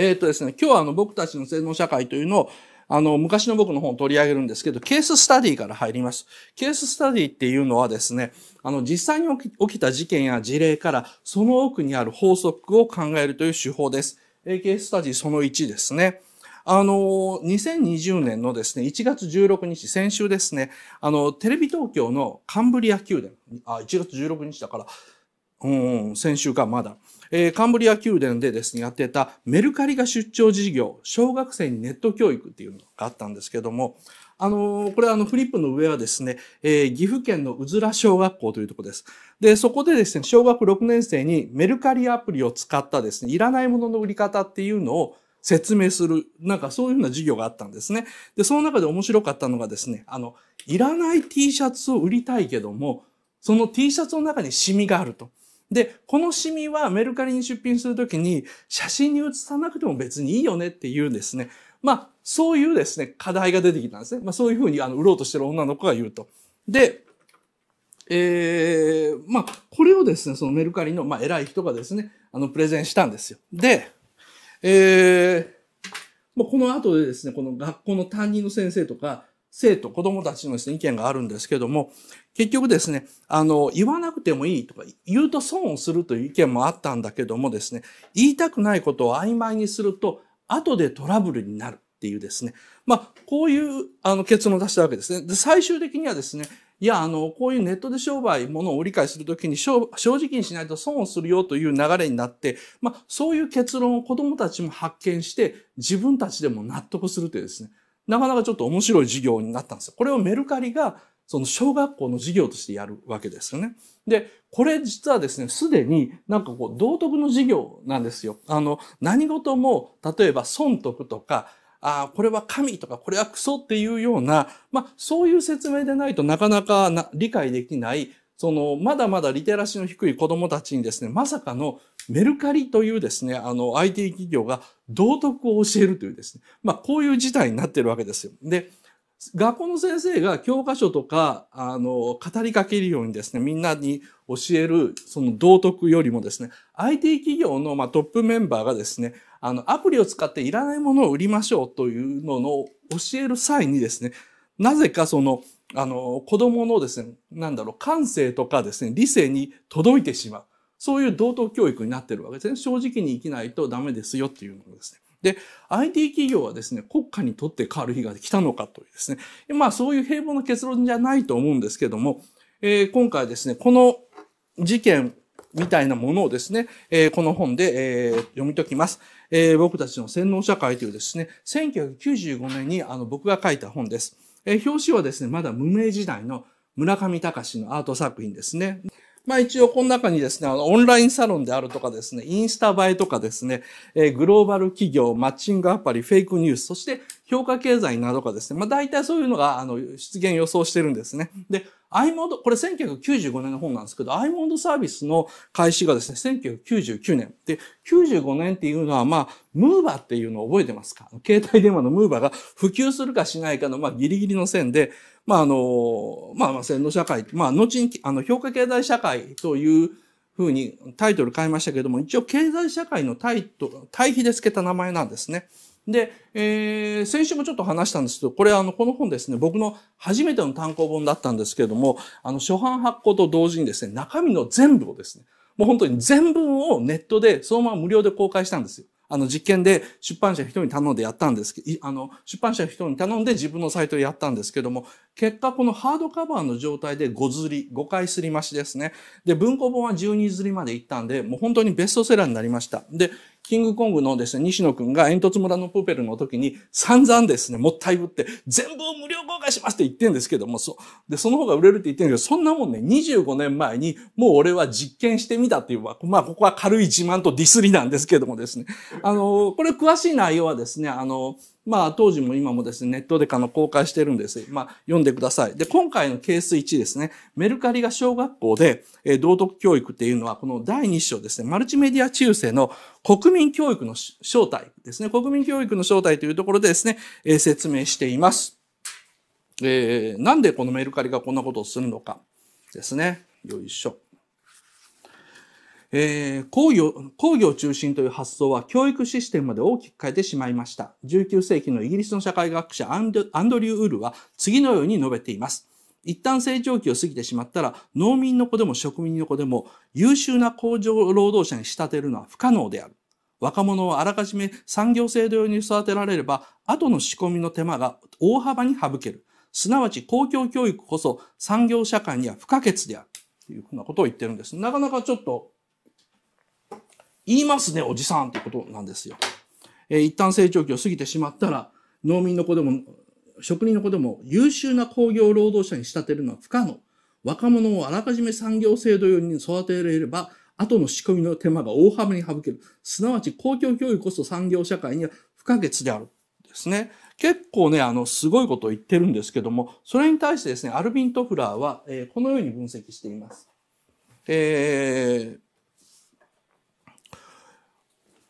えっ、ー、とですね、今日はあの僕たちの性能社会というのを、あの、昔の僕の本を取り上げるんですけど、ケーススタディから入ります。ケーススタディっていうのはですね、あの、実際に起きた事件や事例から、その奥にある法則を考えるという手法です。えー、ケーススタディその1ですね。あの、2020年のですね、1月16日、先週ですね、あの、テレビ東京のカンブリア宮殿、あ、1月16日だから、うん、先週かまだ。えー、カンブリア宮殿でですね、やってたメルカリが出張事業、小学生にネット教育っていうのがあったんですけども、あのー、これあのフリップの上はですね、えー、岐阜県のうずら小学校というとこです。で、そこでですね、小学6年生にメルカリアプリを使ったですね、いらないものの売り方っていうのを説明する、なんかそういうふうな授業があったんですね。で、その中で面白かったのがですね、あの、いらない T シャツを売りたいけども、その T シャツの中にシミがあると。で、このシミはメルカリに出品するときに写真に写さなくても別にいいよねっていうですね。まあ、そういうですね、課題が出てきたんですね。まあ、そういうふうにあの売ろうとしてる女の子が言うと。で、えー、まあ、これをですね、そのメルカリの、まあ、偉い人がですね、あの、プレゼンしたんですよ。で、えー、まあ、この後でですね、この学校の担任の先生とか、生徒、子供たちのですね、意見があるんですけども、結局ですね、あの、言わなくてもいいとか、言うと損をするという意見もあったんだけどもですね、言いたくないことを曖昧にすると、後でトラブルになるっていうですね、まあ、こういうあの結論を出したわけですね。で、最終的にはですね、いや、あの、こういうネットで商売、ものを理解するときに正直にしないと損をするよという流れになって、まあ、そういう結論を子供たちも発見して、自分たちでも納得するというですね、なかなかちょっと面白い授業になったんですよ。これをメルカリがその小学校の授業としてやるわけですよね。で、これ実はですね、すでになんかこう道徳の授業なんですよ。あの、何事も、例えば損得とか、ああ、これは神とか、これはクソっていうような、まあ、そういう説明でないとなかなかな理解できないその、まだまだリテラシーの低い子供たちにですね、まさかのメルカリというですね、あの、IT 企業が道徳を教えるというですね、まあ、こういう事態になってるわけですよ。で、学校の先生が教科書とか、あの、語りかけるようにですね、みんなに教える、その道徳よりもですね、IT 企業の、まあ、トップメンバーがですね、あの、アプリを使っていらないものを売りましょうというのを教える際にですね、なぜかその、あの、子供のですね、なんだろう、感性とかですね、理性に届いてしまう。そういう道徳教育になってるわけですね。正直に生きないとダメですよっていうのですね。で、IT 企業はですね、国家にとって変わる日が来たのかというですね。まあそういう平凡な結論じゃないと思うんですけども、えー、今回ですね、この事件みたいなものをですね、えー、この本で、えー、読み解きます、えー。僕たちの洗脳社会というですね、1995年にあの僕が書いた本です。え表紙はですね、まだ無名時代の村上隆のアート作品ですね。まあ一応この中にですね、あの、オンラインサロンであるとかですね、インスタ映えとかですね、えー、グローバル企業、マッチングアプリ、フェイクニュース、そして評価経済などがですね、まあ大体そういうのが、あの、出現予想してるんですね。で、アイモンド、これ1995年の本なんですけど、アイモンドサービスの開始がですね、1999年。で、95年っていうのは、まあ、ムーバーっていうのを覚えてますか携帯電話のムーバーが 普及するかしないかの、まあ、ギリギリの線で、まあ、あの、まあ、線の社会、まあ、後に、あの、評価経済社会という、ふうにタイトル変えましたけれども、一応経済社会の対と対比で付けた名前なんですね。で、えー、先週もちょっと話したんですけど、これあの、この本ですね、僕の初めての単行本だったんですけれども、あの、初版発行と同時にですね、中身の全部をですね、もう本当に全文をネットでそのまま無料で公開したんですよ。あの実験で出版社人に頼んでやったんですけど、あの出版社人に頼んで自分のサイトでやったんですけども、結果このハードカバーの状態で5ずり、5回すり増しですね。で、文庫本は12ずりまで行ったんで、もう本当にベストセラーになりました。で、キングコングのですね、西野くんが煙突村のプペルの時に散々ですね、もったいぶって、全部を無料公開しますって言ってんですけども、そ、で、その方が売れるって言ってんですけど、そんなもんね、25年前に、もう俺は実験してみたっていう、まあ、ここは軽い自慢とディスりなんですけどもですね、あの、これ詳しい内容はですね、あの、まあ、当時も今もですね、ネットでかの公開してるんです。まあ、読んでください。で、今回のケース1ですね、メルカリが小学校で、えー、道徳教育っていうのは、この第2章ですね、マルチメディア中世の国民教育の正体ですね、国民教育の正体というところでですね、えー、説明しています。えー、なんでこのメルカリがこんなことをするのかですね。よいしょ。えー、工業、工業中心という発想は教育システムまで大きく変えてしまいました。19世紀のイギリスの社会学者アンドアンドリュー・ウールは次のように述べています。一旦成長期を過ぎてしまったら、農民の子でも職民の子でも優秀な工場労働者に仕立てるのは不可能である。若者をあらかじめ産業制度用に育てられれば、後の仕込みの手間が大幅に省ける。すなわち公共教育こそ産業社会には不可欠である。というふうなことを言ってるんです。なかなかちょっと言いますね、おじさんってことなんですよ。えー、一旦成長期を過ぎてしまったら、農民の子でも、職人の子でも優秀な工業労働者に仕立てるのは不可能。若者をあらかじめ産業制度用に育てられれば、後の仕込みの手間が大幅に省ける。すなわち公共教育こそ産業社会には不可欠である。ですね。結構ね、あの、すごいことを言ってるんですけども、それに対してですね、アルビン・トフラーは、えー、このように分析しています。えー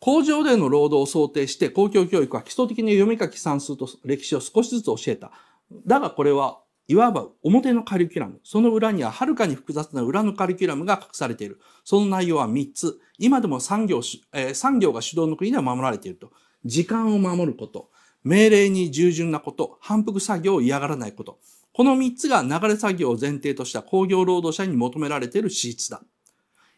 工場での労働を想定して公共教育は基礎的に読み書き算数と歴史を少しずつ教えた。だがこれはいわば表のカリキュラム。その裏にははるかに複雑な裏のカリキュラムが隠されている。その内容は3つ。今でも産業、えー、産業が主導の国では守られていると。時間を守ること。命令に従順なこと。反復作業を嫌がらないこと。この3つが流れ作業を前提とした工業労働者に求められている資質だ。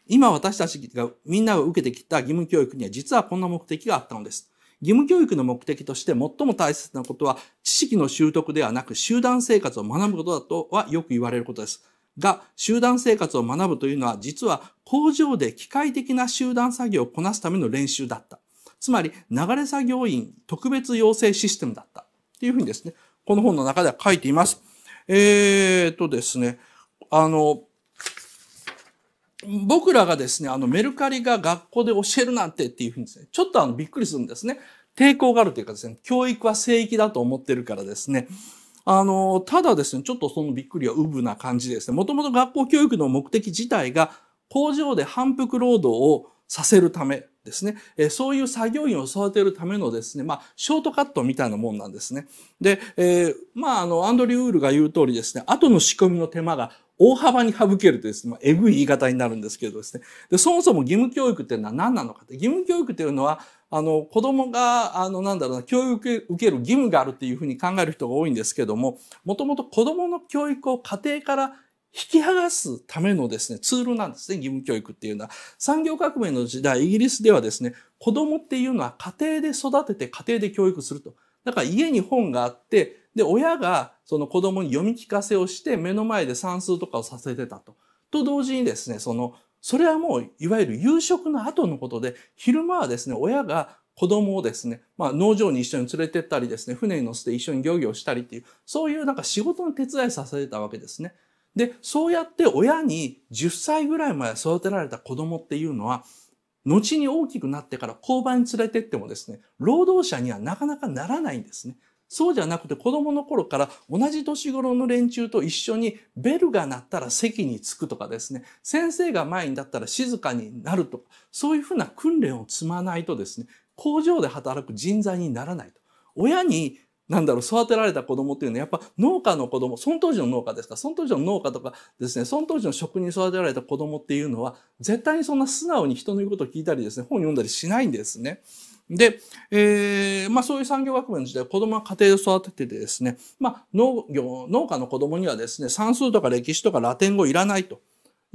今私たちがみんなを受けてきた義務教育には実はこんな目的があったのです。義務教育の目的として最も大切なことは知識の習得ではなく集団生活を学ぶことだとはよく言われることです。が、集団生活を学ぶというのは実は工場で機械的な集団作業をこなすための練習だった。つまり流れ作業員特別養成システムだった。っていうふうにですね、この本の中では書いています。えー、っとですね、あの、僕らがですね、あのメルカリが学校で教えるなんてっていうふうにですね、ちょっとあのびっくりするんですね。抵抗があるというかですね、教育は聖域だと思ってるからですね、あの、ただですね、ちょっとそのびっくりはウブな感じですね。もともと学校教育の目的自体が工場で反復労働をさせるためですね。えそういう作業員を育てるためのですね、まあ、ショートカットみたいなもんなんですね。で、えー、まあ、あの、アンドリュー・ウールが言う通りですね、後の仕込みの手間が大幅に省けるというですね、まあ、えぐい言い方になるんですけどですね。で、そもそも義務教育っていうのは何なのかって、義務教育っていうのは、あの、子供が、あの、なんだろうな、教育受ける義務があるっていうふうに考える人が多いんですけども、もともと子供の教育を家庭から引き剥がすためのですね、ツールなんですね、義務教育っていうのは。産業革命の時代、イギリスではですね、子供っていうのは家庭で育てて家庭で教育すると。だから家に本があって、で、親がその子供に読み聞かせをして目の前で算数とかをさせてたと。と同時にですね、その、それはもういわゆる夕食の後のことで、昼間はですね、親が子供をですね、まあ農場に一緒に連れてったりですね、船に乗せて一緒に漁業したりっていう、そういうなんか仕事の手伝いさせてたわけですね。で、そうやって親に10歳ぐらいまで育てられた子供っていうのは、後に大きくなってから工場に連れてってもですね、労働者にはなかなかならないんですね。そうじゃなくて子供の頃から同じ年頃の連中と一緒にベルが鳴ったら席に着くとかですね、先生が前に立ったら静かになるとか、そういうふうな訓練を積まないとですね、工場で働く人材にならないと。親になんだろう、育てられた子供っていうのは、やっぱ農家の子供、その当時の農家ですか、その当時の農家とかですね、その当時の職人に育てられた子供っていうのは、絶対にそんな素直に人の言うことを聞いたりですね、本読んだりしないんですね。で、えー、まあそういう産業革命の時代、子供は家庭で育てててですね、まあ農業、農家の子供にはですね、算数とか歴史とかラテン語いらないと。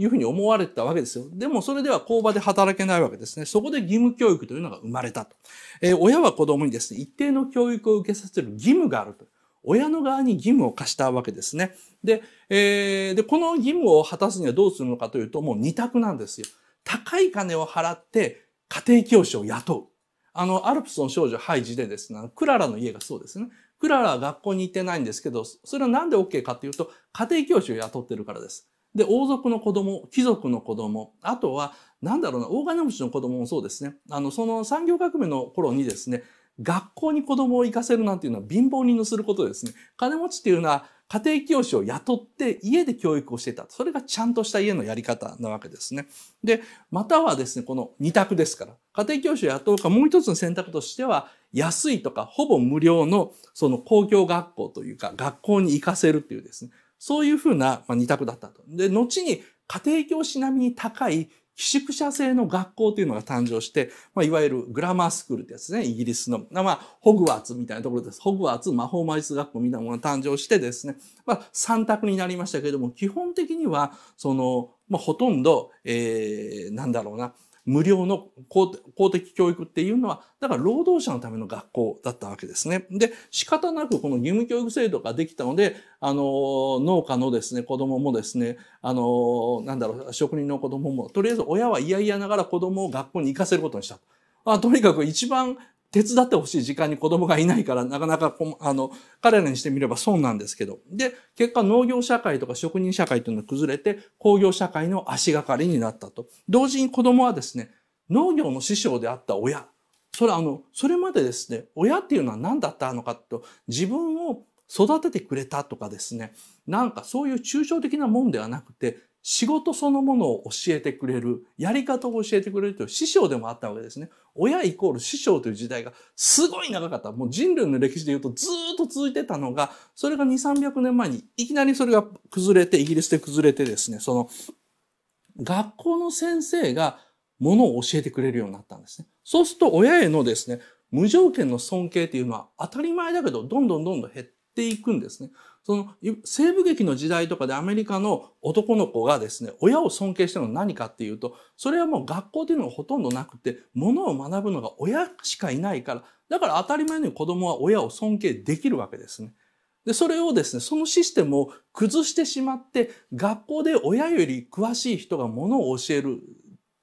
いうふうに思われたわけですよ。でもそれでは工場で働けないわけですね。そこで義務教育というのが生まれたと。えー、親は子供にですね、一定の教育を受けさせる義務があると。親の側に義務を課したわけですね。で、えー、で、この義務を果たすにはどうするのかというと、もう二択なんですよ。高い金を払って家庭教師を雇う。あの、アルプスの少女ハイジでですね、クララの家がそうですね。クララは学校に行ってないんですけど、それはなんで OK かっていうと、家庭教師を雇ってるからです。で、王族の子供、貴族の子供、あとは、なんだろうな、大金持ちの子供もそうですね。あの、その産業革命の頃にですね、学校に子供を行かせるなんていうのは貧乏人のすることですね。金持ちっていうのは家庭教師を雇って家で教育をしてた。それがちゃんとした家のやり方なわけですね。で、またはですね、この二択ですから。家庭教師を雇うか、もう一つの選択としては、安いとかほぼ無料のその公共学校というか、学校に行かせるっていうですね。そういうふうな二択だったと。で、後に家庭教師並みに高い寄宿舎制の学校というのが誕生して、まあ、いわゆるグラマースクールってやつね、イギリスの、まあ、ホグワーツみたいなところです。ホグワーツ魔法魔術学校みたいなものが誕生してですね、まあ、3択になりましたけれども、基本的には、その、まあ、ほとんど、えー、なんだろうな、無料の公的教育っていうのは、だから労働者のための学校だったわけですね。で、仕方なくこの義務教育制度ができたので、あの、農家のですね、子供もですね、あの、なんだろう、職人の子供も、とりあえず親は嫌々ながら子供を学校に行かせることにしたと。まあ、とにかく一番手伝ってほしい時間に子供がいないから、なかなか、あの、彼らにしてみればそうなんですけど。で、結果農業社会とか職人社会というのが崩れて、工業社会の足がかりになったと。同時に子供はですね、農業の師匠であった親。それあの、それまでですね、親っていうのは何だったのかと、自分を育ててくれたとかですね、なんかそういう抽象的なもんではなくて、仕事そのものを教えてくれる、やり方を教えてくれるという師匠でもあったわけですね。親イコール師匠という時代がすごい長かった。もう人類の歴史で言うとずっと続いてたのが、それが2、300年前にいきなりそれが崩れて、イギリスで崩れてですね、その学校の先生がものを教えてくれるようになったんですね。そうすると親へのですね、無条件の尊敬っていうのは当たり前だけど、どんどんどんどん減っていくんですね。その西部劇の時代とかでアメリカの男の子がですね、親を尊敬してるのは何かっていうと、それはもう学校ていうのがほとんどなくて、ものを学ぶのが親しかいないから、だから当たり前のように子供は親を尊敬できるわけですね。で、それをですね、そのシステムを崩してしまって、学校で親より詳しい人がものを教える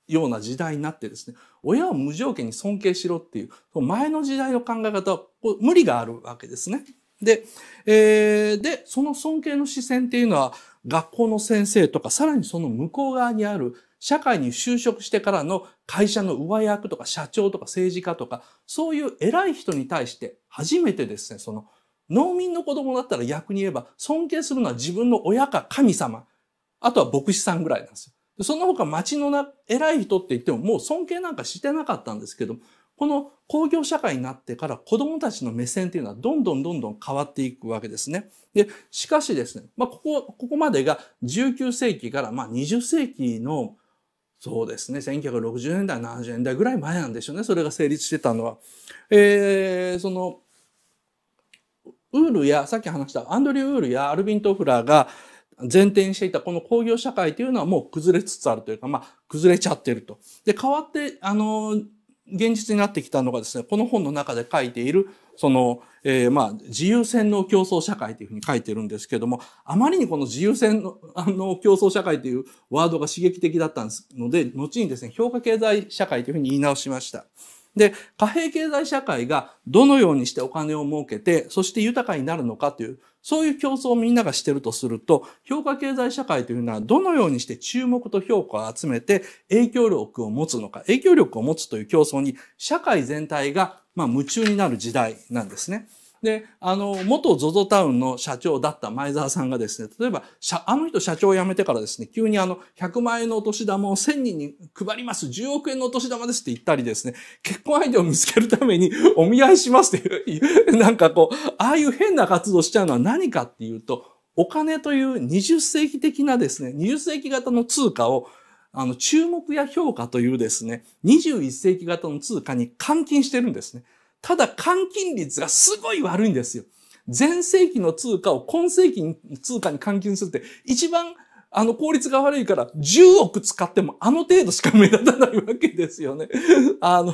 ような時代になってですね、親を無条件に尊敬しろっていう、前の時代の考え方は無理があるわけですね。で、えー、で、その尊敬の視線っていうのは、学校の先生とか、さらにその向こう側にある社会に就職してからの会社の上役とか社長とか政治家とか、そういう偉い人に対して初めてですね、その農民の子供だったら逆に言えば尊敬するのは自分の親か神様、あとは牧師さんぐらいなんですよ。その他町のな偉い人って言ってももう尊敬なんかしてなかったんですけど、この工業社会になってから子供たちの目線っていうのはどんどんどんどん変わっていくわけですね。で、しかしですね、まあ、ここ、ここまでが19世紀からまあ20世紀のそうですね。1960年代、70年代ぐらい前なんでしょうね。それが成立してたのは。えー、その、ウールや、さっき話したアンドリュー・ウールやアルビン・トフラーが前提にしていたこの工業社会というのはもう崩れつつあるというか、まあ、崩れちゃってると。で、変わって、あの、現実になってきたのがですね、この本の中で書いている、その、えー、まあ、自由戦の競争社会というふうに書いてるんですけども、あまりにこの自由 あの競争社会というワードが刺激的だったので、後にですね、評価経済社会というふうに言い直しました。で、貨幣経済社会がどのようにしてお金を儲けて、そして豊かになるのかというそういう競争をみんながしてるとすると、評価経済社会というのはどのようにして注目と評価を集めて影響力を持つのか、影響力を持つという競争に社会全体がまあ夢中になる時代なんですね。で、あの、元 ZOZO タウンの社長だった前澤さんがですね、例えば、あの人社長を辞めてからですね、急にあの、100万円のお年玉を1000人に配ります、10億円のお年玉ですって言ったりですね、結婚相手を見つけるために お見合いしますっていう、なんかこう、ああいう変な活動しちゃうのは何かっていうと、お金という20世紀的なですね、20世紀型の通貨をあの、注目や評価というですね、21世紀型の通貨に換金してるんですね。ただ換金率がすごい悪いんですよ。前世紀の通貨を今世紀の通貨に換金するって一番あの効率が悪いから10億使ってもあの程度しか目立たないわけですよね。あの、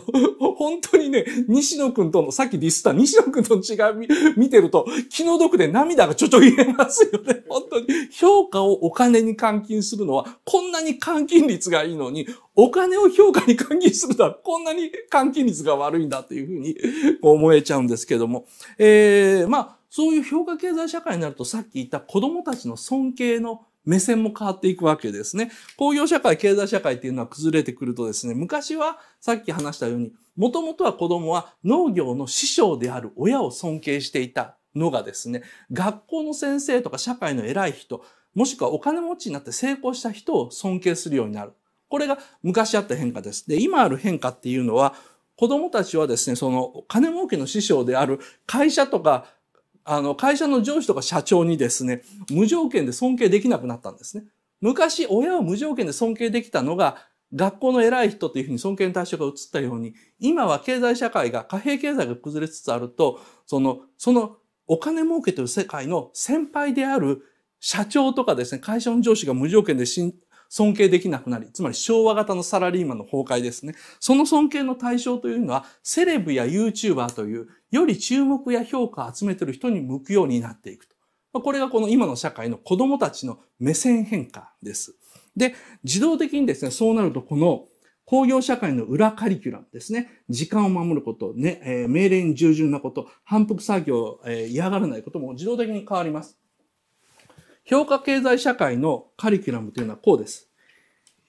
本当にね、西野くんとの、さっきディスった西野くんとの違い見てると気の毒で涙がちょちょ言れますよね。本当に。評価をお金に換金するのはこんなに換金率がいいのに、お金を評価に換金するのはこんなに換金率が悪いんだというふうに思えちゃうんですけども。えー、まあ、そういう評価経済社会になるとさっき言った子供たちの尊敬の目線も変わっていくわけですね。工業社会、経済社会っていうのは崩れてくるとですね、昔はさっき話したように、もともとは子供は農業の師匠である親を尊敬していたのがですね、学校の先生とか社会の偉い人、もしくはお金持ちになって成功した人を尊敬するようになる。これが昔あった変化です。で、今ある変化っていうのは、子供たちはですね、その金儲けの師匠である会社とかあの、会社の上司とか社長にですね、無条件で尊敬できなくなったんですね。昔、親を無条件で尊敬できたのが、学校の偉い人というふうに尊敬の対象が移ったように、今は経済社会が、貨幣経済が崩れつつあると、その、そのお金儲けという世界の先輩である社長とかですね、会社の上司が無条件で尊敬できなくなり、つまり昭和型のサラリーマンの崩壊ですね。その尊敬の対象というのは、セレブや YouTuber というより注目や評価を集めてる人に向くようになっていくと。これがこの今の社会の子供たちの目線変化です。で、自動的にですね、そうなるとこの工業社会の裏カリキュラムですね。時間を守ること、ね、えー、命令に従順なこと、反復作業、えー、嫌がらないことも自動的に変わります。評価経済社会のカリキュラムというのはこうです。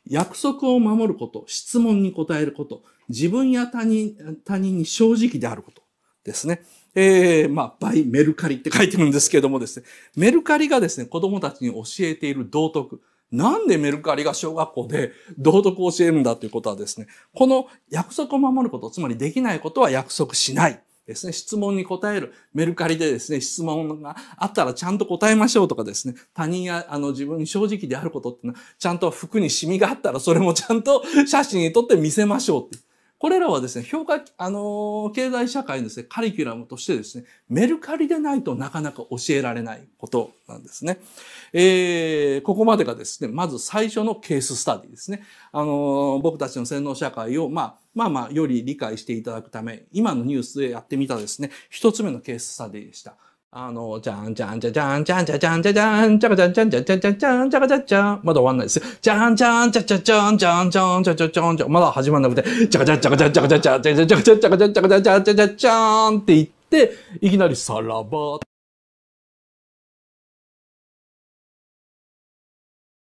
約束を守ること、質問に答えること、自分や他人他人に正直であること。ですね。えー、まあ、バイメルカリって書いてるんですけどもですね、メルカリがですね、子供たちに教えている道徳。なんでメルカリが小学校で道徳を教えるんだということはですね、この約束を守ること、つまりできないことは約束しない。ですね、質問に答える。メルカリでですね、質問があったらちゃんと答えましょうとかですね、他人やあの自分に正直であることってのは、ちゃんと服にシミがあったらそれもちゃんと写真に撮って見せましょうって。これらはですね、評価、あのー、経済社会のですね、カリキュラムとしてですね、メルカリでないとなかなか教えられないことなんですね。えー、ここまでがですね、まず最初のケーススタディですね。あのー、僕たちの洗脳社会を、まあ、まあまあ、より理解していただくため、今のニュースでやってみたですね、一つ目のケーススタディでした。あの、じゃんじゃんじゃじゃんじゃんじゃじゃんじゃじゃんじゃかじゃんじゃんじゃんじゃんじゃんじゃんじゃかじゃじゃんまだ終わんないです。じゃんじゃんじゃんじゃんじゃんじゃんじゃんじゃんじゃんじゃんじゃんまだ始まんなくて、じゃかじゃんじゃかじゃんじゃかじゃんじゃんじゃんじゃんじゃんじゃんじゃかじゃんじゃかじゃんじゃんじゃんって言って、いきなりさらば。